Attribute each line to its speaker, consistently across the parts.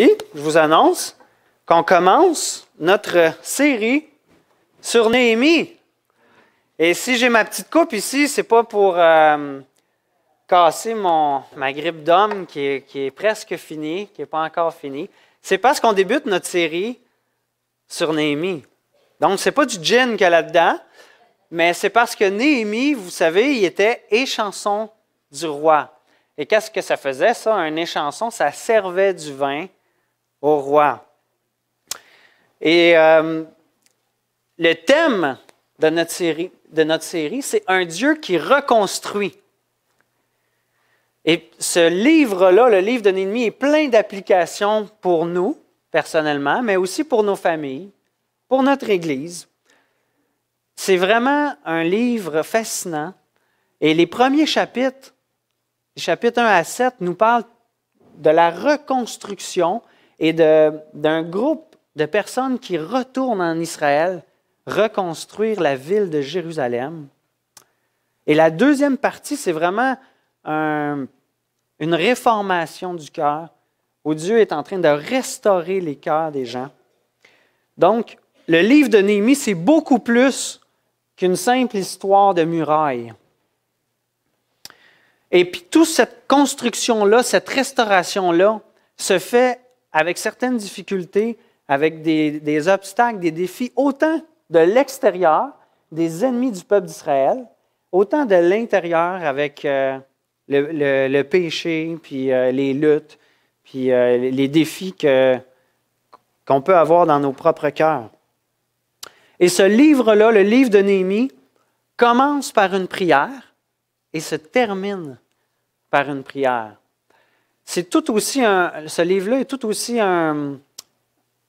Speaker 1: je vous annonce qu'on commence notre série sur Néhémie. Et si j'ai ma petite coupe ici, c'est pas pour euh, casser mon, ma grippe d'homme qui est, presque finie, qui n'est pas encore finie. C'est parce qu'on débute notre série sur Néhémie. Donc, c'est pas du gin qu'il y a là-dedans, mais c'est parce que Néhémie, vous savez, il était échanson du roi. Et qu'est-ce que ça faisait, ça? Un échanson, ça servait du vin au roi. Et euh, le thème de notre série, de notre série, c'est un Dieu qui reconstruit. Et ce livre-là, le livre de ennemi, est plein d'applications pour nous, personnellement, mais aussi pour nos familles, pour notre Église. C'est vraiment un livre fascinant. Et les premiers chapitres, les chapitres 1 à 7, nous parlent de la reconstruction et d'un groupe de personnes qui retournent en Israël reconstruire la ville de Jérusalem. Et la deuxième partie, c'est vraiment une réformation du cœur, où Dieu est en train de restaurer les cœurs des gens. Donc, le livre de Néhémie, c'est beaucoup plus qu'une simple histoire de muraille. Et puis, toute cette construction-là, cette restauration-là, se fait avec certaines difficultés, avec des, obstacles, des défis, autant de l'extérieur, des ennemis du peuple d'Israël, autant de l'intérieur avec euh, le, péché, puis euh, les luttes, puis euh, les défis qu'on peut avoir dans nos propres cœurs. Et ce livre-là, le livre de Néhémie, commence par une prière et se termine par une prière c'est tout aussi ce livre-là est tout aussi un,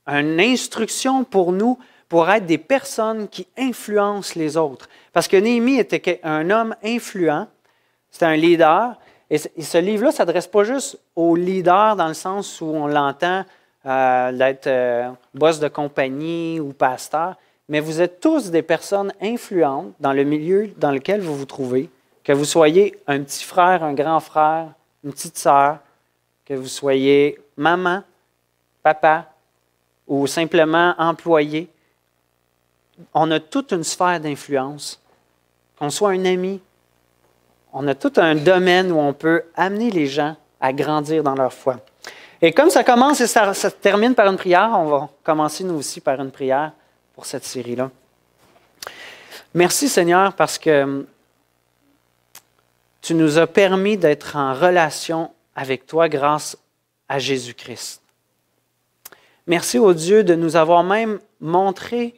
Speaker 1: une instruction pour nous pour être des personnes qui influencent les autres. Parce que Néhémie était un homme influent, c'était un leader, et, ce livre-là ne s'adresse pas juste aux leaders dans le sens où on l'entend euh, d'être euh, boss de compagnie ou pasteur, mais vous êtes tous des personnes influentes dans le milieu dans lequel vous vous trouvez, que vous soyez un petit frère, un grand frère, une petite sœur, que vous soyez maman, papa ou simplement employé, on a toute une sphère d'influence. Qu'on soit un ami, on a tout un domaine où on peut amener les gens à grandir dans leur foi. Et comme ça commence et ça, termine par une prière, on va commencer nous aussi par une prière pour cette série-là. Merci Seigneur parce que tu nous as permis d'être en relation avec toi grâce à Jésus-Christ. Merci au Dieu de nous avoir même montré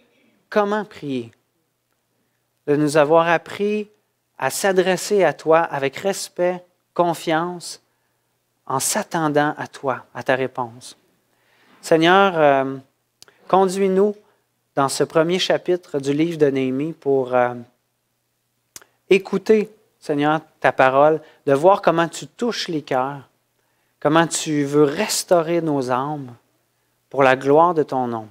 Speaker 1: comment prier, de nous avoir appris à s'adresser à toi avec respect, confiance, en s'attendant à toi, à ta réponse. Seigneur, euh, conduis-nous dans ce premier chapitre du livre de Néhémie pour euh, écouter Seigneur, ta parole, de voir comment tu touches les cœurs, comment tu veux restaurer nos âmes pour la gloire de ton nom.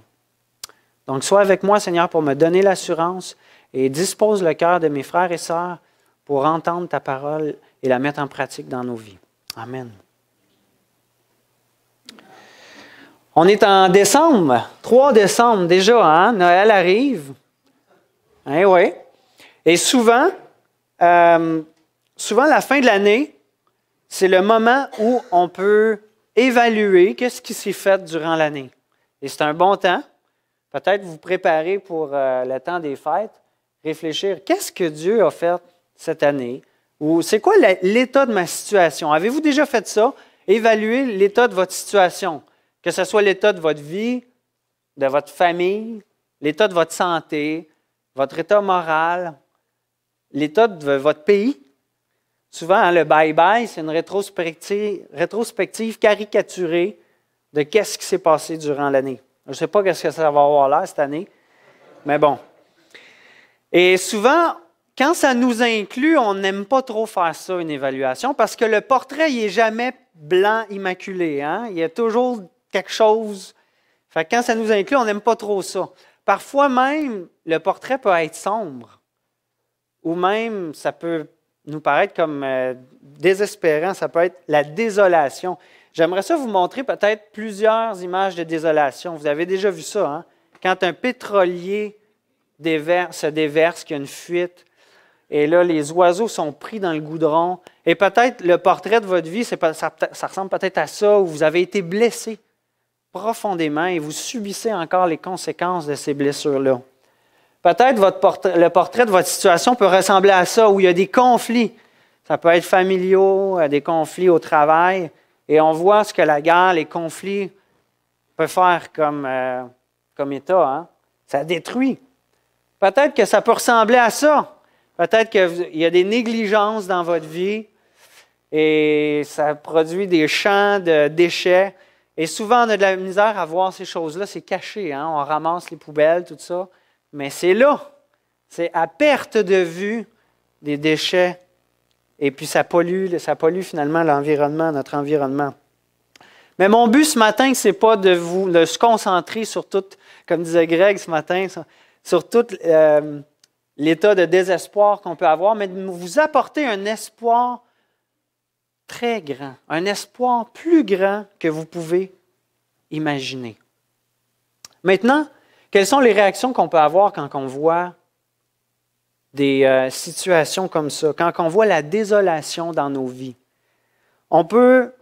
Speaker 1: Donc, sois avec moi, Seigneur, pour me donner l'assurance et dispose le cœur de mes frères et sœurs pour entendre ta parole et la mettre en pratique dans nos vies. Amen. On est en décembre, 3 décembre déjà, hein? Noël arrive. Hein, oui. Et souvent, euh, souvent, la fin de l'année, c'est le moment où on peut évaluer qu'est-ce qui s'est fait durant l'année. Et c'est un bon temps. Peut-être vous préparer pour euh, le temps des fêtes, réfléchir qu'est-ce que Dieu a fait cette année ou c'est quoi l'état de ma situation. Avez-vous déjà fait ça? Évaluer l'état de votre situation, que ce soit l'état de votre vie, de votre famille, l'état de votre santé, votre état moral, l'état de votre pays. Souvent, hein, le bye-bye, c'est une rétrospective, caricaturée de qu'est-ce qui s'est passé durant l'année. Je ne sais pas qu'est-ce que ça va avoir l'air cette année, mais bon. Et souvent, quand ça nous inclut, on n'aime pas trop faire ça, une évaluation, parce que le portrait, il n'est jamais blanc immaculé. Hein. Il y a toujours quelque chose. quand ça nous inclut, on n'aime pas trop ça. Parfois même, le portrait peut être sombre ou même ça peut nous paraître comme euh, désespérant, ça peut être la désolation. J'aimerais ça vous montrer peut-être plusieurs images de désolation. Vous avez déjà vu ça, hein? Quand un pétrolier se déverse, qu'il y a une fuite, et là, les oiseaux sont pris dans le goudron. Et peut-être le portrait de votre vie, ça ressemble peut-être à ça, où vous avez été blessé profondément et vous subissez encore les conséquences de ces blessures-là. Peut-être que le portrait de votre situation peut ressembler à ça, où il y a des conflits. Ça peut être familiaux, euh, des conflits au travail. Et on voit ce que la guerre, les conflits peuvent faire comme, euh, état. Hein. Ça détruit. Peut-être que ça peut ressembler à ça. Peut-être qu'il y a des négligences dans votre vie et ça produit des champs de déchets. Et souvent, on a de la misère à voir ces choses-là. C'est caché. Hein. On ramasse les poubelles, tout ça mais c'est là. C'est à perte de vue des déchets. Et puis ça pollue, ça pollue finalement l'environnement, notre environnement. Mais mon but ce matin, ce n'est pas de vous se concentrer sur tout, comme disait Greg ce matin, sur tout euh, l'état de désespoir qu'on peut avoir, mais de vous apporter un espoir très grand, un espoir plus grand que vous pouvez imaginer. Maintenant, quelles sont les réactions qu'on peut avoir quand on voit des euh, situations comme ça, quand on voit la désolation dans nos vies? On peut,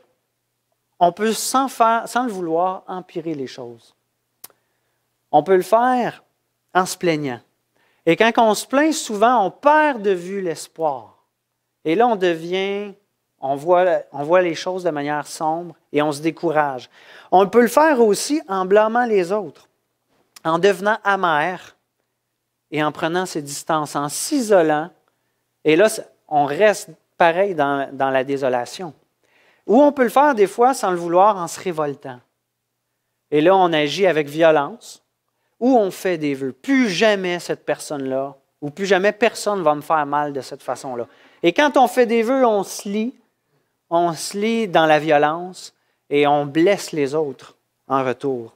Speaker 1: on peut sans, le vouloir, empirer les choses. On peut le faire en se plaignant. Et quand on se plaint, souvent, on perd de vue l'espoir. Et là, on devient, on voit, on voit les choses de manière sombre et on se décourage. On peut le faire aussi en blâmant les autres en devenant amère et en prenant ses distances, en s'isolant. Et là, on reste pareil dans, la désolation. Ou on peut le faire des fois sans le vouloir en se révoltant. Et là, on agit avec violence ou on fait des vœux. Plus jamais cette personne-là ou plus jamais personne ne va me faire mal de cette façon-là. Et quand on fait des vœux, on se lie, on se lie dans la violence et on blesse les autres en retour.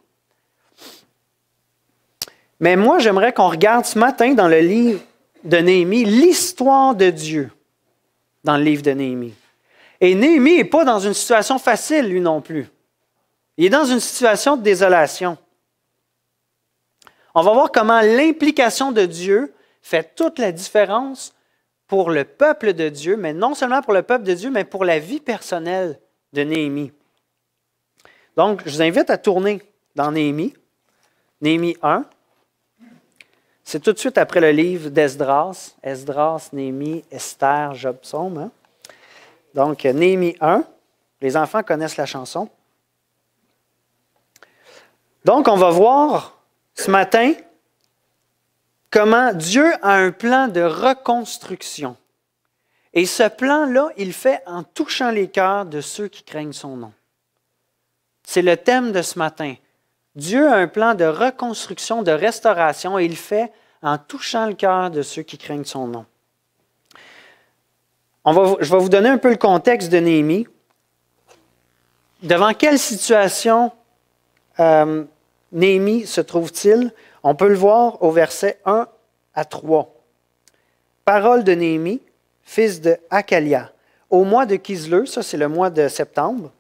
Speaker 1: Mais moi, j'aimerais qu'on regarde ce matin dans le livre de Néhémie l'histoire de Dieu dans le livre de Néhémie. Et Néhémie n'est pas dans une situation facile, lui non plus. Il est dans une situation de désolation. On va voir comment l'implication de Dieu fait toute la différence pour le peuple de Dieu, mais non seulement pour le peuple de Dieu, mais pour la vie personnelle de Néhémie. Donc, je vous invite à tourner dans Néhémie, Néhémie 1. C'est tout de suite après le livre d'Esdras, Esdras, Némi, Esther, Job, hein. Donc, Némi 1, les enfants connaissent la chanson. Donc, on va voir ce matin comment Dieu a un plan de reconstruction. Et ce plan-là, il fait en touchant les cœurs de ceux qui craignent son nom. C'est le thème de ce matin. Dieu a un plan de reconstruction, de restauration, et il le fait en touchant le cœur de ceux qui craignent son nom. je vais vous donner un peu le contexte de Néhémie. Devant quelle situation euh, Néhémie se trouve-t-il? On peut le voir au verset 1 à 3. Parole de Néhémie, fils de Akalia. Au mois de Kisleu, ça c'est le mois de septembre,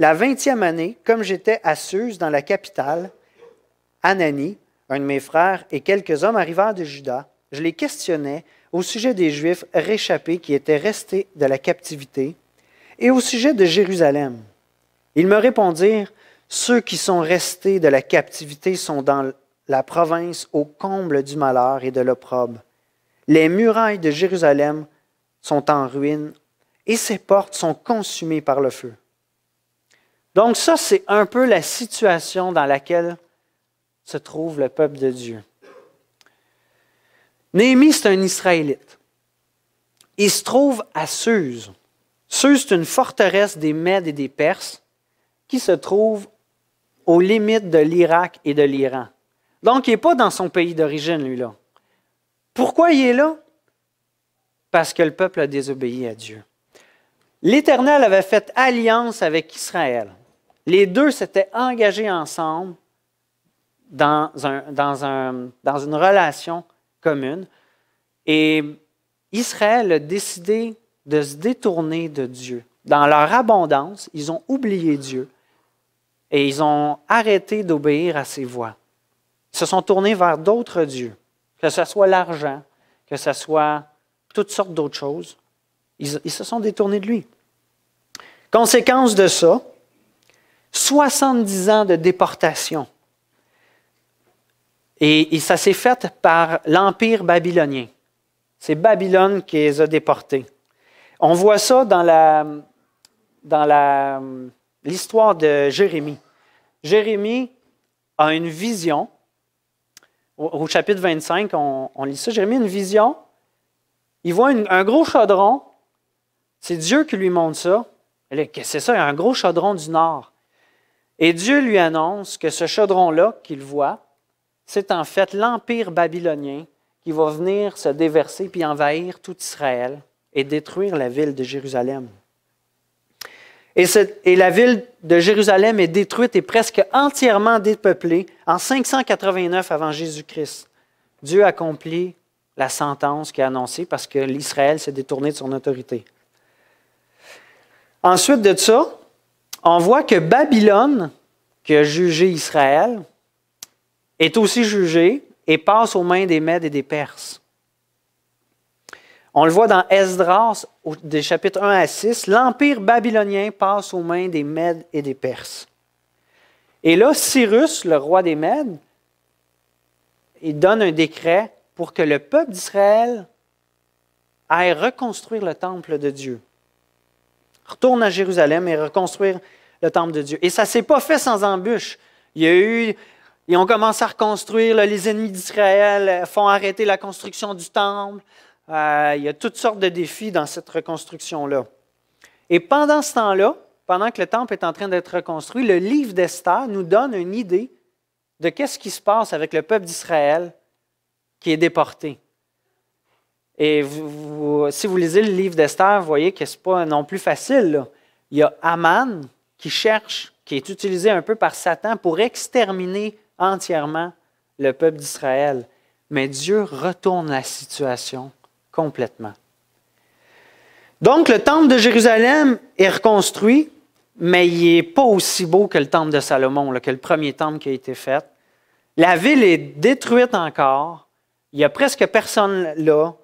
Speaker 1: la vingtième année, comme j'étais à Suse, dans la capitale, Anani, un de mes frères, et quelques hommes arrivèrent de Juda. Je les questionnais au sujet des Juifs réchappés qui étaient restés de la captivité et au sujet de Jérusalem. Ils me répondirent, Ceux qui sont restés de la captivité sont dans la province au comble du malheur et de l'opprobre. Les murailles de Jérusalem sont en ruine et ses portes sont consumées par le feu. Donc ça, c'est un peu la situation dans laquelle se trouve le peuple de Dieu. Néhémie, c'est un Israélite. Il se trouve à Suse. Suse, c'est une forteresse des Mèdes et des Perses qui se trouve aux limites de l'Irak et de l'Iran. Donc, il n'est pas dans son pays d'origine, lui-là. Pourquoi il est là? Parce que le peuple a désobéi à Dieu. L'Éternel avait fait alliance avec Israël. Les deux s'étaient engagés ensemble dans, une relation commune. Et Israël a décidé de se détourner de Dieu. Dans leur abondance, ils ont oublié Dieu et ils ont arrêté d'obéir à ses voies. Ils se sont tournés vers d'autres dieux, que ce soit l'argent, que ce soit toutes sortes d'autres choses. ils, se sont détournés de lui. Conséquence de ça, 70 ans de déportation. Et, ça s'est fait par l'Empire babylonien. C'est Babylone qui les a déportés. On voit ça dans la, dans l'histoire de Jérémie. Jérémie a une vision. Au, chapitre 25, on, lit ça. Jérémie a une vision. Il voit un gros chaudron. C'est Dieu qui lui montre ça. C'est ça, un gros chaudron du nord. Et Dieu lui annonce que ce chaudron-là qu'il voit, c'est en fait l'empire babylonien qui va venir se déverser puis envahir tout Israël et détruire la ville de Jérusalem. Et, et, la ville de Jérusalem est détruite et presque entièrement dépeuplée en 589 avant Jésus-Christ. Dieu accomplit la sentence qui est annoncée parce que l'Israël s'est détourné de son autorité. Ensuite de ça, on voit que Babylone, qui a jugé Israël, est aussi jugée et passe aux mains des Mèdes et des Perses. On le voit dans Esdras, des chapitres 1 à 6, l'Empire babylonien passe aux mains des Mèdes et des Perses. Et là, Cyrus, le roi des Mèdes, il donne un décret pour que le peuple d'Israël aille reconstruire le temple de Dieu retourne à Jérusalem et reconstruire le temple de Dieu. Et ça ne s'est pas fait sans embûche. Il y a eu, ils ont commencé à reconstruire, les ennemis d'Israël euh, font arrêter la construction du temple. Euh, il y a toutes sortes de défis dans cette reconstruction-là. Et pendant ce temps-là, pendant que le temple est en train d'être reconstruit, le livre d'Esther nous donne une idée de qu'est-ce qui se passe avec le peuple d'Israël qui est déporté. Et si vous lisez le livre d'Esther, vous voyez que ce n'est pas non plus facile. Il y a Aman qui cherche, qui est utilisé un peu par Satan pour exterminer entièrement le peuple d'Israël. Mais Dieu retourne la situation complètement. Donc le temple de Jérusalem est reconstruit, mais il n'est pas aussi beau que le temple de Salomon, que le premier temple qui a été fait. La ville est détruite encore. Il n'y a presque personne là.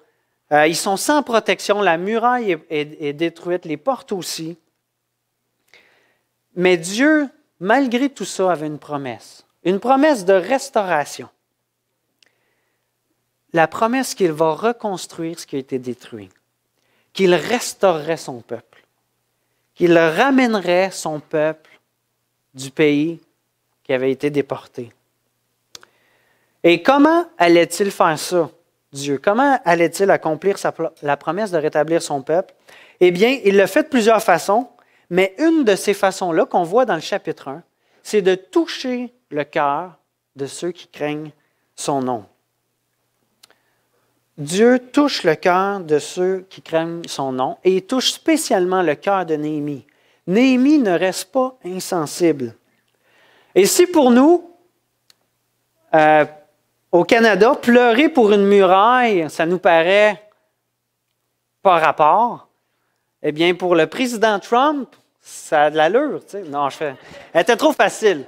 Speaker 1: Euh, ils sont sans protection, la muraille est, est détruite, les portes aussi. Mais Dieu, malgré tout ça, avait une promesse, une promesse de restauration. La promesse qu'il va reconstruire ce qui a été détruit, qu'il restaurerait son peuple, qu'il ramènerait son peuple du pays qui avait été déporté. Et comment allait-il faire ça? Dieu. Comment allait-il accomplir la promesse de rétablir son peuple? Eh bien, il le fait de plusieurs façons, mais une de ces façons-là qu'on voit dans le chapitre 1, c'est de toucher le cœur de ceux qui craignent son nom. Dieu touche le cœur de ceux qui craignent son nom et il touche spécialement le cœur de Néhémie. Néhémie ne reste pas insensible. Et si pour nous, euh, au Canada, pleurer pour une muraille, ça nous paraît pas rapport. Eh bien, pour le président Trump, ça a de l'allure. Tu Non, je fais. Elle était trop facile.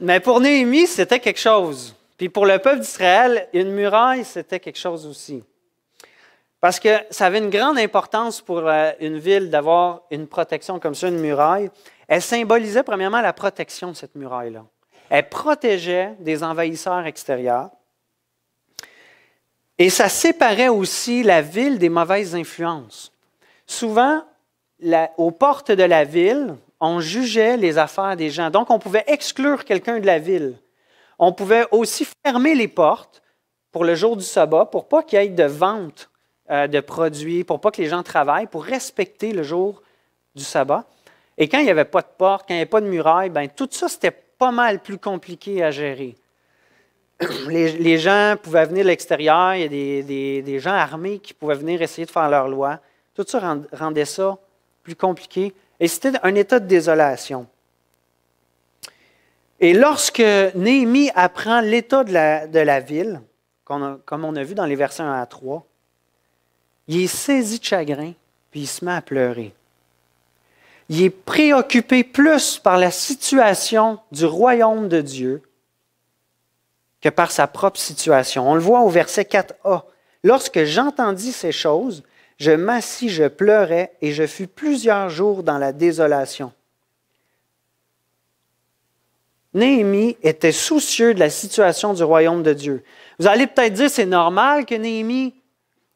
Speaker 1: Mais pour Néhémie, c'était quelque chose. Puis pour le peuple d'Israël, une muraille, c'était quelque chose aussi. Parce que ça avait une grande importance pour euh, une ville d'avoir une protection comme ça, une muraille. Elle symbolisait premièrement la protection de cette muraille-là. Elle protégeait des envahisseurs extérieurs. Et ça séparait aussi la ville des mauvaises influences. Souvent, aux portes de la ville, on jugeait les affaires des gens. Donc, on pouvait exclure quelqu'un de la ville. On pouvait aussi fermer les portes pour le jour du sabbat, pour pas qu'il y ait de vente euh, de produits, pour pas que les gens travaillent, pour respecter le jour du sabbat. Et quand il n'y avait pas de porte, quand il n'y avait pas de muraille, ben, tout ça, c'était pas mal plus compliqué à gérer. Les, gens pouvaient venir de l'extérieur, il y a des, gens armés qui pouvaient venir essayer de faire leur loi. Tout ça rendait ça plus compliqué. Et c'était un état de désolation. Et lorsque Néhémie apprend l'état de la, de la, ville, comme on a vu dans les versets 1 à 3, il est saisi de chagrin, puis il se met à pleurer il est préoccupé plus par la situation du royaume de Dieu que par sa propre situation. On le voit au verset 4a. Lorsque j'entendis ces choses, je m'assis, je pleurais et je fus plusieurs jours dans la désolation. Néhémie était soucieux de la situation du royaume de Dieu. Vous allez peut-être dire, c'est normal que Néhémie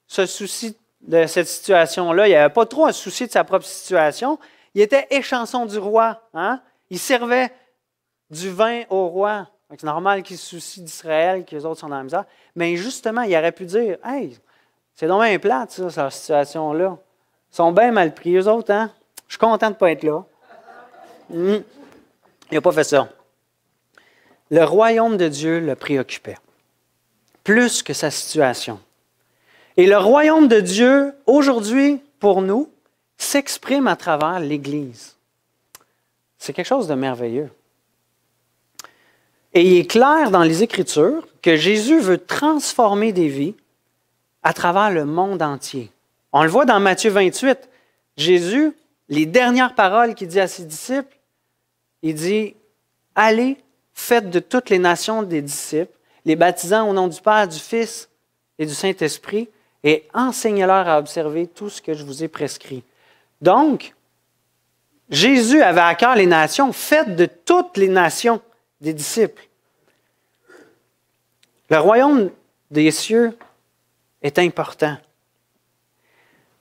Speaker 1: se soucie de cette situation-là. Il n'avait pas trop à souci de sa propre situation il était échanson du roi. Hein? Il servait du vin au roi. C'est normal qu'il se soucie d'Israël, que les autres sont dans la misère. Mais justement, il aurait pu dire Hey, c'est donc bien plate, ça, cette situation-là. Ils sont bien mal pris, eux autres, hein? Je suis content de ne pas être là. Mmh. Il n'a pas fait ça. Le royaume de Dieu le préoccupait, plus que sa situation. Et le royaume de Dieu, aujourd'hui, pour nous, s'exprime à travers l'Église. C'est quelque chose de merveilleux. Et il est clair dans les Écritures que Jésus veut transformer des vies à travers le monde entier. On le voit dans Matthieu 28, Jésus, les dernières paroles qu'il dit à ses disciples, il dit, allez, faites de toutes les nations des disciples, les baptisant au nom du Père, du Fils et du Saint-Esprit, et enseignez-leur à observer tout ce que je vous ai prescrit. Donc, Jésus avait à cœur les nations, faites de toutes les nations des disciples. Le royaume des cieux est important.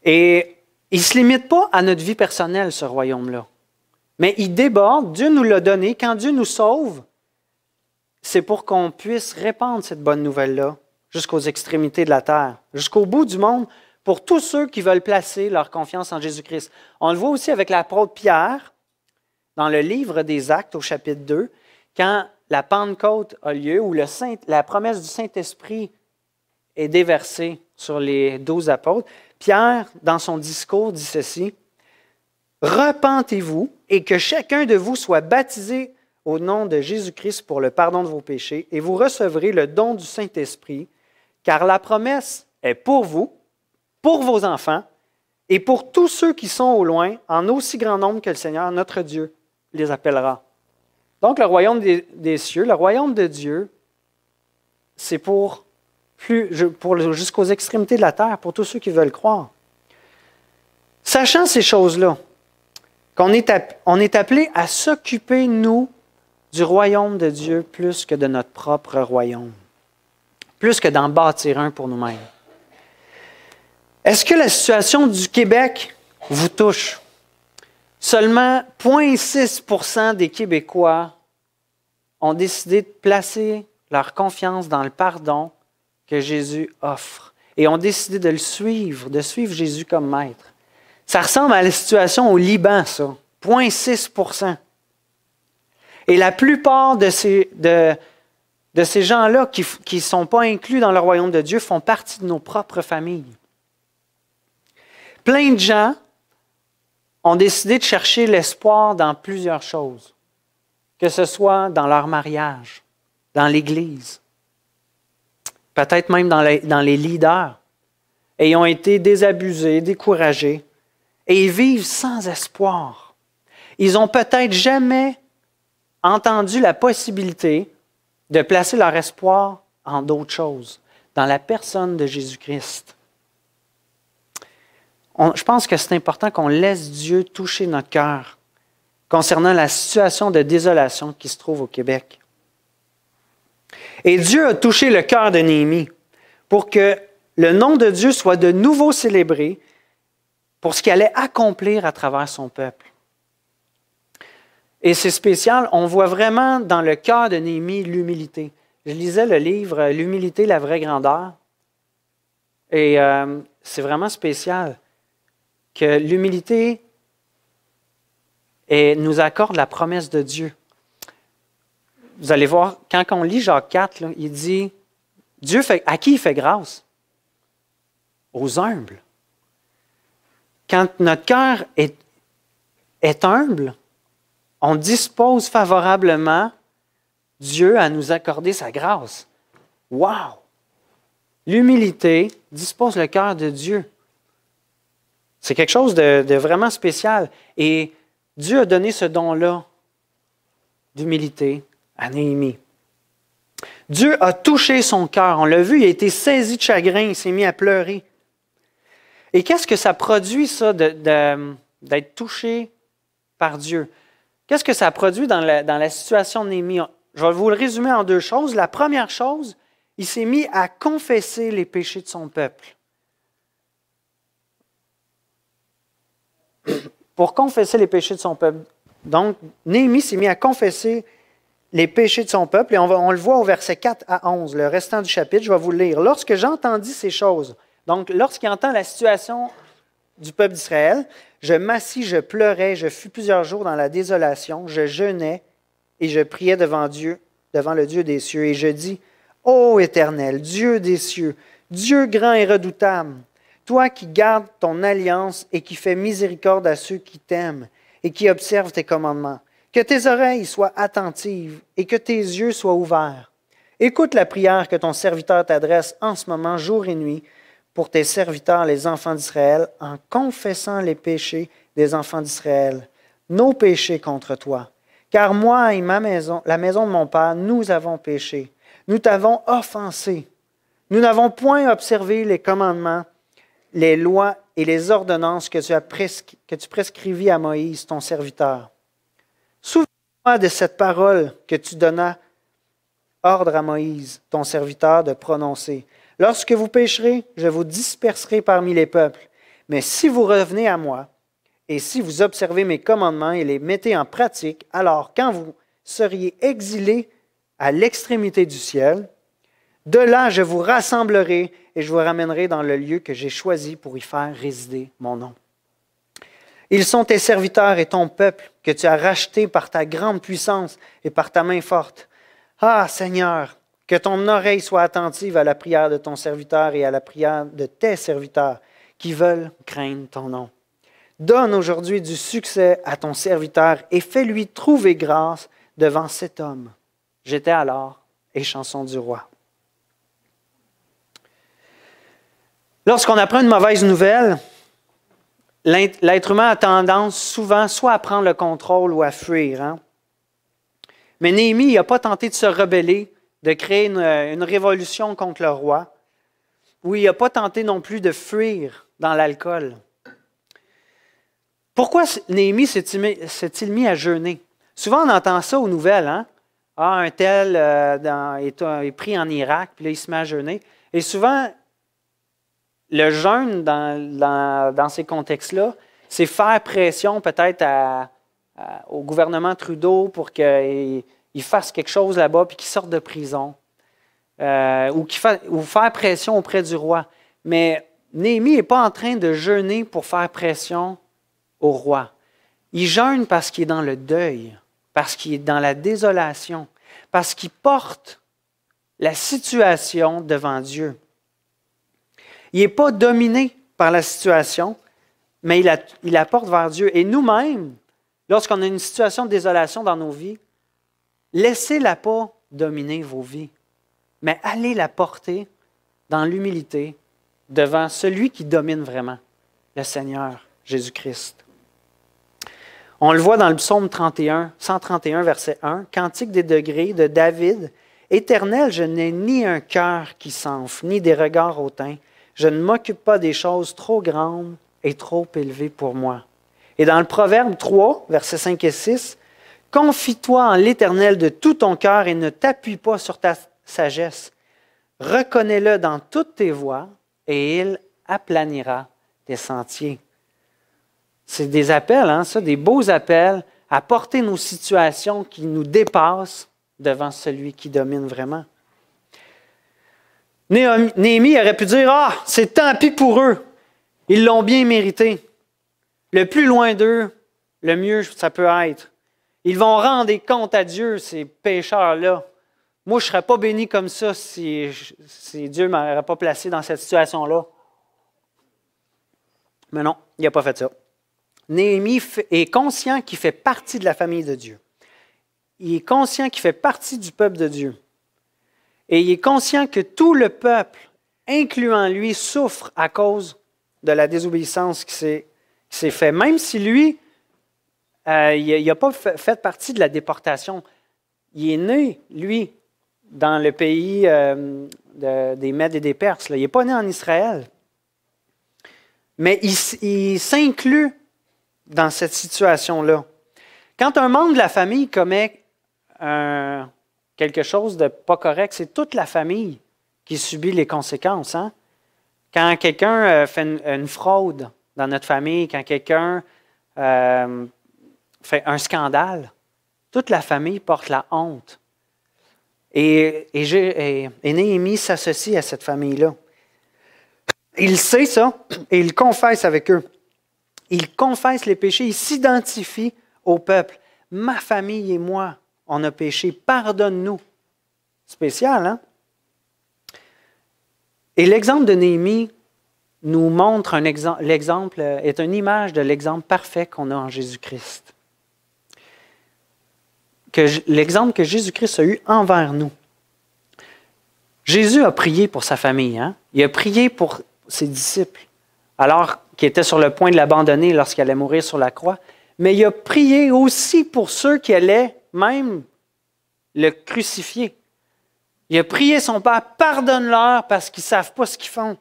Speaker 1: Et il ne se limite pas à notre vie personnelle, ce royaume-là. Mais il déborde, Dieu nous l'a donné. Quand Dieu nous sauve, c'est pour qu'on puisse répandre cette bonne nouvelle-là jusqu'aux extrémités de la terre, jusqu'au bout du monde, pour tous ceux qui veulent placer leur confiance en Jésus-Christ. On le voit aussi avec l'apôtre Pierre dans le livre des Actes au chapitre 2, quand la Pentecôte a lieu, où la promesse du Saint-Esprit est déversée sur les douze apôtres. Pierre, dans son discours, dit ceci, Repentez-vous et que chacun de vous soit baptisé au nom de Jésus-Christ pour le pardon de vos péchés, et vous recevrez le don du Saint-Esprit, car la promesse est pour vous pour vos enfants et pour tous ceux qui sont au loin, en aussi grand nombre que le Seigneur, notre Dieu, les appellera. Donc le royaume des, cieux, le royaume de Dieu, c'est pour, jusqu'aux extrémités de la terre, pour tous ceux qui veulent croire. Sachant ces choses-là, qu'on est appelé à s'occuper, nous, du royaume de Dieu plus que de notre propre royaume, plus que d'en bâtir un pour nous-mêmes. Est-ce que la situation du Québec vous touche? Seulement 0,6 des Québécois ont décidé de placer leur confiance dans le pardon que Jésus offre et ont décidé de le suivre, de suivre Jésus comme maître. Ça ressemble à la situation au Liban, ça. 0,6 Et la plupart de ces, de ces gens-là qui ne sont pas inclus dans le royaume de Dieu font partie de nos propres familles plein de gens ont décidé de chercher l'espoir dans plusieurs choses, que ce soit dans leur mariage, dans l'Église, peut-être même dans les, leaders, et ils ont été désabusés, découragés, et ils vivent sans espoir. Ils n'ont peut-être jamais entendu la possibilité de placer leur espoir en d'autres choses, dans la personne de Jésus-Christ je pense que c'est important qu'on laisse Dieu toucher notre cœur concernant la situation de désolation qui se trouve au Québec. Et Dieu a touché le cœur de Néhémie pour que le nom de Dieu soit de nouveau célébré pour ce qu'il allait accomplir à travers son peuple. Et c'est spécial, on voit vraiment dans le cœur de Néhémie l'humilité. Je lisais le livre L'humilité, la vraie grandeur. Et euh, c'est vraiment spécial que l'humilité nous accorde la promesse de Dieu. Vous allez voir, quand on lit Jacques 4, il dit, Dieu fait, à qui il fait grâce? Aux humbles. Quand notre cœur est, est humble, on dispose favorablement Dieu à nous accorder sa grâce. Wow! L'humilité dispose le cœur de Dieu. C'est quelque chose de, vraiment spécial. Et Dieu a donné ce don-là d'humilité à Néhémie. Dieu a touché son cœur. On l'a vu, il a été saisi de chagrin, il s'est mis à pleurer. Et qu'est-ce que ça produit, ça, d'être touché par Dieu? Qu'est-ce que ça produit dans dans la situation de Néhémie? Je vais vous le résumer en deux choses. La première chose, il s'est mis à confesser les péchés de son peuple. pour confesser les péchés de son peuple. Donc, Néhémie s'est mis à confesser les péchés de son peuple, et on, le voit au verset 4 à 11, le restant du chapitre, je vais vous le lire. Lorsque j'entendis ces choses, donc lorsqu'il entend la situation du peuple d'Israël, je m'assis, je pleurais, je fus plusieurs jours dans la désolation, je jeûnais et je priais devant Dieu, devant le Dieu des cieux, et je dis, Ô Éternel, Dieu des cieux, Dieu grand et redoutable, toi qui gardes ton alliance et qui fais miséricorde à ceux qui t'aiment et qui observent tes commandements. Que tes oreilles soient attentives et que tes yeux soient ouverts. Écoute la prière que ton serviteur t'adresse en ce moment, jour et nuit, pour tes serviteurs, les enfants d'Israël, en confessant les péchés des enfants d'Israël, nos péchés contre toi. Car moi et ma maison, la maison de mon Père, nous avons péché. Nous t'avons offensé. Nous n'avons point observé les commandements les lois et les ordonnances que tu, as prescrivis à Moïse, ton serviteur. Souviens-toi de cette parole que tu donnas ordre à Moïse, ton serviteur, de prononcer. Lorsque vous pécherez, je vous disperserai parmi les peuples. Mais si vous revenez à moi, et si vous observez mes commandements et les mettez en pratique, alors quand vous seriez exilés à l'extrémité du ciel, de là je vous rassemblerai et je vous ramènerai dans le lieu que j'ai choisi pour y faire résider mon nom. Ils sont tes serviteurs et ton peuple, que tu as racheté par ta grande puissance et par ta main forte. Ah Seigneur, que ton oreille soit attentive à la prière de ton serviteur et à la prière de tes serviteurs qui veulent craindre ton nom. Donne aujourd'hui du succès à ton serviteur et fais-lui trouver grâce devant cet homme. J'étais alors et chanson du roi. Lorsqu'on apprend une mauvaise nouvelle, l'être humain a tendance souvent soit à prendre le contrôle ou à fuir. Hein. Mais Néhémie n'a pas tenté de se rebeller, de créer une, euh, révolution contre le roi, ou il n'a pas tenté non plus de fuir dans l'alcool. Pourquoi Néhémie s'est-il mis à jeûner? Souvent, on entend ça aux nouvelles. Hein. Ah, un tel euh, est, euh, est, pris en Irak, puis là, il se met à jeûner. Et souvent, le jeûne, dans, ces contextes-là, c'est faire pression peut-être au gouvernement Trudeau pour qu'il fasse quelque chose là-bas puis qu'il sorte de prison. Euh, ou, ou faire pression auprès du roi. Mais Néhémie n'est pas en train de jeûner pour faire pression au roi. Il jeûne parce qu'il est dans le deuil, parce qu'il est dans la désolation, parce qu'il porte la situation devant Dieu. Il n'est pas dominé par la situation, mais il, la porte vers Dieu. Et nous-mêmes, lorsqu'on a une situation de désolation dans nos vies, laissez-la pas dominer vos vies, mais allez la porter dans l'humilité devant celui qui domine vraiment, le Seigneur Jésus-Christ. On le voit dans le psaume 31, 131, verset 1, Cantique des degrés de David. Éternel, je n'ai ni un cœur qui s'enfle, ni des regards hautains. Je ne m'occupe pas des choses trop grandes et trop élevées pour moi. Et dans le Proverbe 3, versets 5 et 6, Confie-toi en l'Éternel de tout ton cœur et ne t'appuie pas sur ta sagesse. Reconnais-le dans toutes tes voies et il aplanira tes sentiers. C'est des appels, hein, ça, des beaux appels à porter nos situations qui nous dépassent devant celui qui domine vraiment. Néhémie aurait pu dire Ah, c'est tant pis pour eux. Ils l'ont bien mérité. Le plus loin d'eux, le mieux ça peut être. Ils vont rendre des comptes à Dieu, ces pécheurs-là. Moi, je ne serais pas béni comme ça si, si Dieu ne m'aurait pas placé dans cette situation-là. Mais non, il n'a pas fait ça. Néhémie est conscient qu'il fait partie de la famille de Dieu. Il est conscient qu'il fait partie du peuple de Dieu. Et il est conscient que tout le peuple, incluant lui, souffre à cause de la désobéissance qui s'est faite. Même si lui, euh, il n'a pas fait partie de la déportation. Il est né, lui, dans le pays euh, des Mèdes et des Perses. Il n'est pas né en Israël. Mais il, il s'inclut dans cette situation-là. Quand un membre de la famille commet un, quelque chose de pas correct, c'est toute la famille qui subit les conséquences. Hein. Quand quelqu'un euh, fait une, fraude dans notre famille, quand quelqu'un euh, fait un scandale, toute la famille porte la honte. Et, et, et Néhémie s'associe à cette famille-là. Il sait ça et il confesse avec eux. Il confesse les péchés, il s'identifie au peuple. Ma famille et moi, on a péché, pardonne-nous. Spécial, hein? Et l'exemple de Néhémie nous montre un exemple, l'exemple euh, est une image de l'exemple parfait qu'on a en Jésus-Christ. Que, l'exemple que Jésus-Christ a eu envers nous. Jésus a prié pour sa famille, hein? il a prié pour ses disciples, alors qu'il était sur le point de l'abandonner lorsqu'il allait mourir sur la croix, mais il a prié aussi pour ceux qui allaient même le crucifié. Il a prié son Père, pardonne-leur parce qu'ils ne savent pas ce qu'ils font.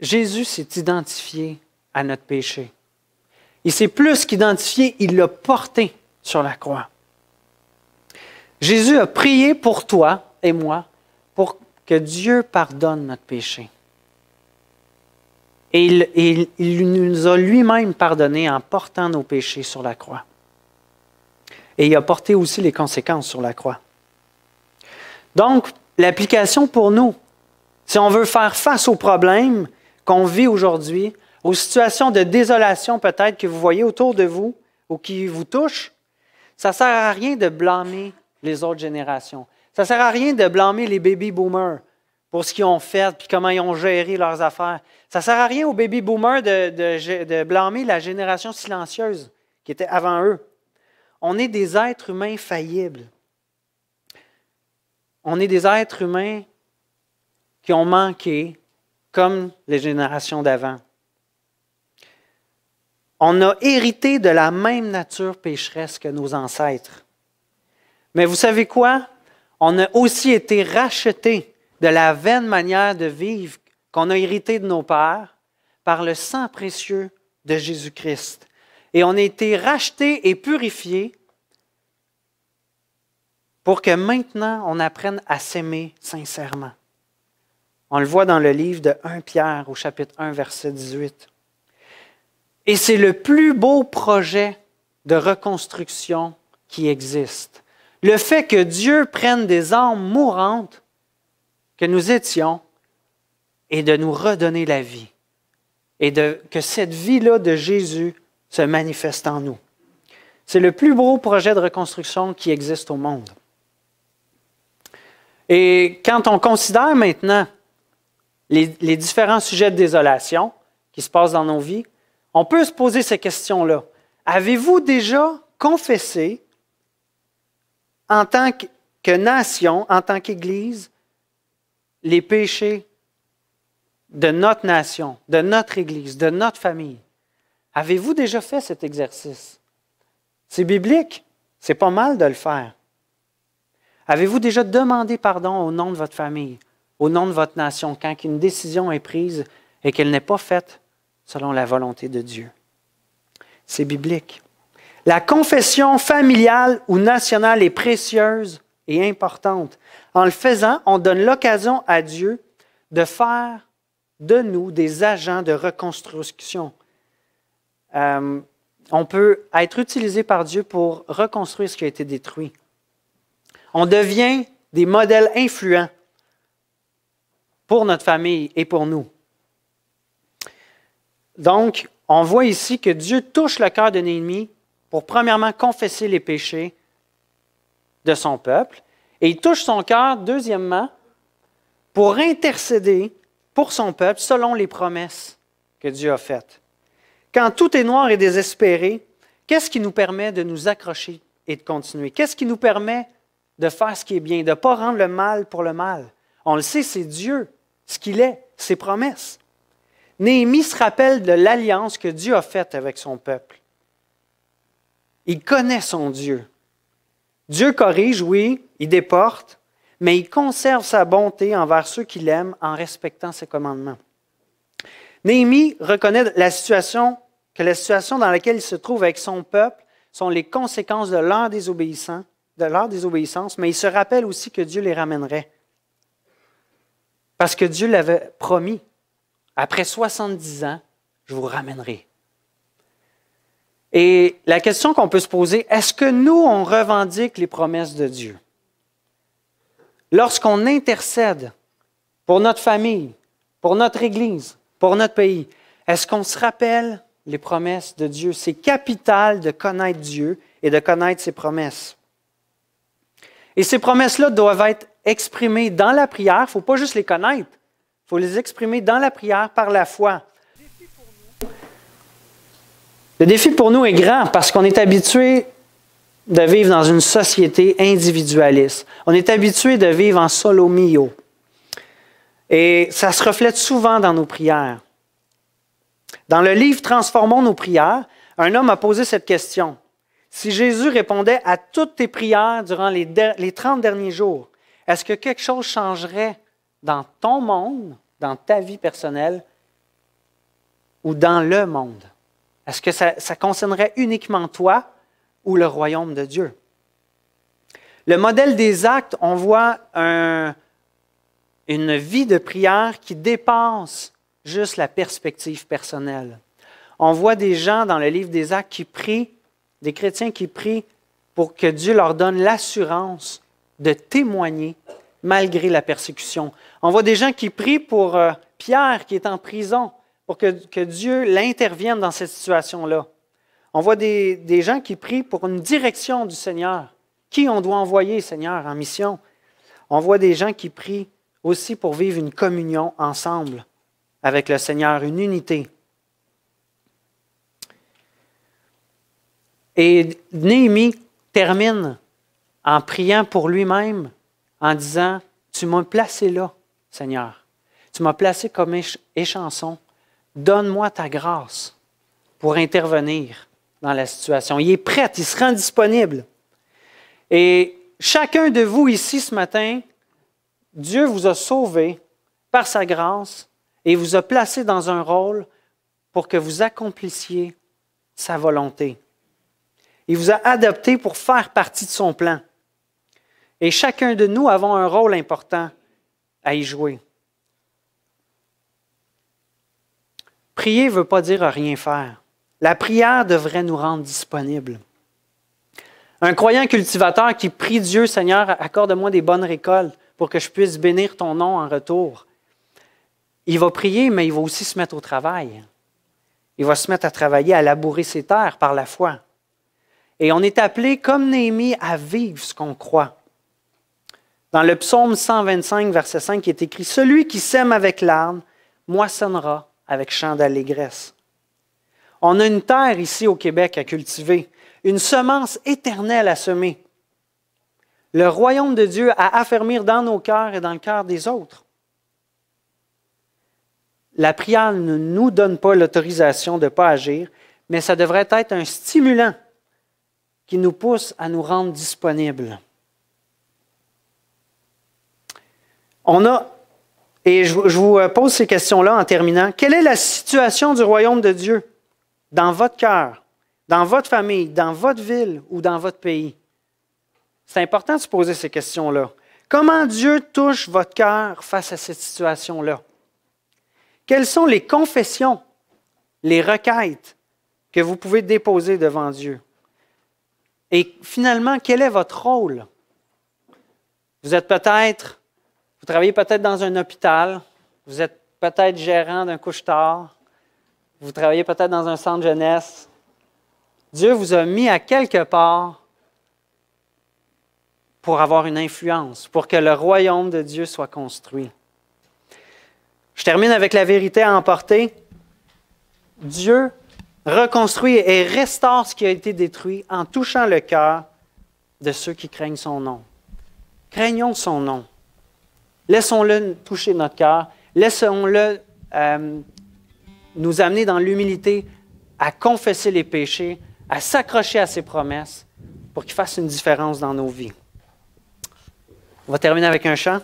Speaker 1: Jésus s'est identifié à notre péché. Il s'est plus qu'identifié, il l'a porté sur la croix. Jésus a prié pour toi et moi pour que Dieu pardonne notre péché. Et il, nous a lui-même pardonné en portant nos péchés sur la croix. Et il a porté aussi les conséquences sur la croix. Donc, l'application pour nous, si on veut faire face aux problèmes qu'on vit aujourd'hui, aux situations de désolation peut-être que vous voyez autour de vous ou qui vous touchent, ça ne sert à rien de blâmer les autres générations. Ça ne sert à rien de blâmer les baby boomers pour ce qu'ils ont fait, puis comment ils ont géré leurs affaires. Ça ne sert à rien aux baby boomers de, de, blâmer la génération silencieuse qui était avant eux. On est des êtres humains faillibles. On est des êtres humains qui ont manqué comme les générations d'avant. On a hérité de la même nature pécheresse que nos ancêtres. Mais vous savez quoi? On a aussi été rachetés de la vaine manière de vivre qu'on a hérité de nos pères par le sang précieux de Jésus-Christ. Et on a été racheté et purifié pour que maintenant on apprenne à s'aimer sincèrement. On le voit dans le livre de 1 Pierre au chapitre 1, verset 18. Et c'est le plus beau projet de reconstruction qui existe. Le fait que Dieu prenne des âmes mourantes que nous étions et de nous redonner la vie. Et de, que cette vie-là de Jésus se manifeste en nous. C'est le plus beau projet de reconstruction qui existe au monde. Et quand on considère maintenant les, les différents sujets de désolation qui se passent dans nos vies, on peut se poser ces questions-là. Avez-vous déjà confessé en tant que nation, en tant qu'Église, les péchés de notre nation, de notre Église, de notre famille. Avez-vous déjà fait cet exercice? C'est biblique. C'est pas mal de le faire. Avez-vous déjà demandé pardon au nom de votre famille, au nom de votre nation, quand une décision est prise et qu'elle n'est pas faite selon la volonté de Dieu? C'est biblique. La confession familiale ou nationale est précieuse et importante. En le faisant, on donne l'occasion à Dieu de faire de nous des agents de reconstruction. Euh, on peut être utilisé par Dieu pour reconstruire ce qui a été détruit. On devient des modèles influents pour notre famille et pour nous. Donc, on voit ici que Dieu touche le cœur d'un ennemi pour premièrement confesser les péchés de son peuple et il touche son cœur, deuxièmement, pour intercéder pour son peuple selon les promesses que Dieu a faites. Quand tout est noir et désespéré, qu'est-ce qui nous permet de nous accrocher et de continuer? Qu'est-ce qui nous permet de faire ce qui est bien, de ne pas rendre le mal pour le mal? On le sait, c'est Dieu, ce qu'il est, ses promesses. Néhémie se rappelle de l'alliance que Dieu a faite avec son peuple. Il connaît son Dieu. Dieu corrige, oui, il déporte, mais il conserve sa bonté envers ceux qu'il aime en respectant ses commandements. Néhémie reconnaît la situation, que la situation dans laquelle il se trouve avec son peuple sont les conséquences de leur, désobéissance, de leur désobéissance, mais il se rappelle aussi que Dieu les ramènerait. Parce que Dieu l'avait promis, après 70 ans, je vous ramènerai. Et la question qu'on peut se poser, est-ce que nous, on revendique les promesses de Dieu? Lorsqu'on intercède pour notre famille, pour notre Église, pour notre pays, est-ce qu'on se rappelle les promesses de Dieu? C'est capital de connaître Dieu et de connaître ses promesses. Et ces promesses-là doivent être exprimées dans la prière. Il ne faut pas juste les connaître, il faut les exprimer dans la prière par la foi. Le défi pour nous est grand parce qu'on est habitué de vivre dans une société individualiste. On est habitué de vivre en solo mio. Et ça se reflète souvent dans nos prières. Dans le livre Transformons nos prières, un homme a posé cette question. Si Jésus répondait à toutes tes prières durant les, les 30 derniers jours, est-ce que quelque chose changerait dans ton monde, dans ta vie personnelle ou dans le monde? Est-ce que ça, concernerait uniquement toi ou le royaume de Dieu? Le modèle des actes, on voit une vie de prière qui dépasse juste la perspective personnelle. On voit des gens dans le livre des actes qui prient, des chrétiens qui prient pour que Dieu leur donne l'assurance de témoigner malgré la persécution. On voit des gens qui prient pour euh, Pierre qui est en prison, pour que, Dieu l'intervienne dans cette situation-là. On voit des, des, gens qui prient pour une direction du Seigneur. Qui on doit envoyer, Seigneur, en mission? On voit des gens qui prient aussi pour vivre une communion ensemble avec le Seigneur, une unité. Et Néhémie termine en priant pour lui-même, en disant, Tu m'as placé là, Seigneur. Tu m'as placé comme échanson Donne-moi ta grâce pour intervenir dans la situation. Il est prêt, il se rend disponible. Et chacun de vous ici ce matin, Dieu vous a sauvé par sa grâce et vous a placé dans un rôle pour que vous accomplissiez sa volonté. Il vous a adopté pour faire partie de son plan. Et chacun de nous avons un rôle important à y jouer. Prier ne veut pas dire rien faire. La prière devrait nous rendre disponibles. Un croyant cultivateur qui prie Dieu, Seigneur, accorde-moi des bonnes récoltes pour que je puisse bénir ton nom en retour. Il va prier, mais il va aussi se mettre au travail. Il va se mettre à travailler, à labourer ses terres par la foi. Et on est appelé, comme Néhémie, à vivre ce qu'on croit. Dans le psaume 125, verset 5, il est écrit Celui qui sème avec larmes moissonnera avec chant d'allégresse. On a une terre ici au Québec à cultiver, une semence éternelle à semer. Le royaume de Dieu à affermir dans nos cœurs et dans le cœur des autres. La prière ne nous donne pas l'autorisation de ne pas agir, mais ça devrait être un stimulant qui nous pousse à nous rendre disponibles. On a et je, vous euh, pose ces questions-là en terminant. Quelle est la situation du royaume de Dieu dans votre cœur, dans votre famille, dans votre ville ou dans votre pays? C'est important de se poser ces questions-là. Comment Dieu touche votre cœur face à cette situation-là? Quelles sont les confessions, les requêtes que vous pouvez déposer devant Dieu? Et finalement, quel est votre rôle? Vous êtes peut-être vous travaillez peut-être dans un hôpital, vous êtes peut-être gérant d'un couche-tard, vous travaillez peut-être dans un centre jeunesse. Dieu vous a mis à quelque part pour avoir une influence, pour que le royaume de Dieu soit construit. Je termine avec la vérité à emporter. Dieu reconstruit et restaure ce qui a été détruit en touchant le cœur de ceux qui craignent son nom. Craignons son nom. Laissons-le toucher notre cœur. Laissons-le euh, nous amener dans l'humilité à confesser les péchés, à s'accrocher à ses promesses pour qu'il fasse une différence dans nos vies. On va terminer avec un chant.